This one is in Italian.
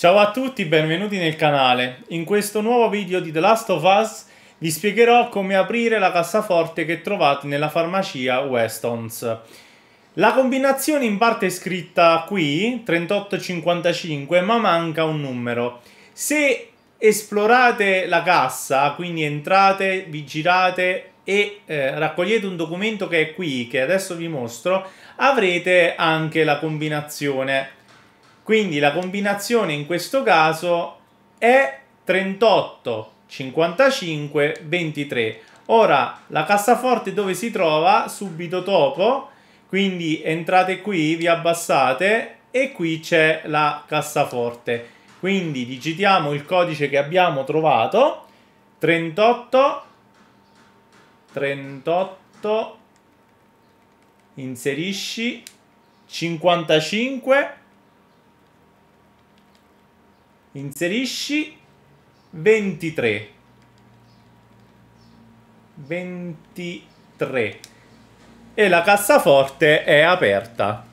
Ciao a tutti, benvenuti nel canale. In questo nuovo video di The Last of Us vi spiegherò come aprire la cassaforte che trovate nella farmacia Weston's. La combinazione in parte è scritta qui, 3855, ma manca un numero. Se esplorate la cassa, quindi entrate, vi girate e eh, raccogliete un documento che è qui, che adesso vi mostro, avrete anche la combinazione quindi la combinazione in questo caso è 38, 55, 23. Ora, la cassaforte dove si trova? Subito dopo, quindi entrate qui, vi abbassate e qui c'è la cassaforte. Quindi digitiamo il codice che abbiamo trovato, 38, 38, inserisci, 55, Inserisci 23. 23. E la cassaforte è aperta.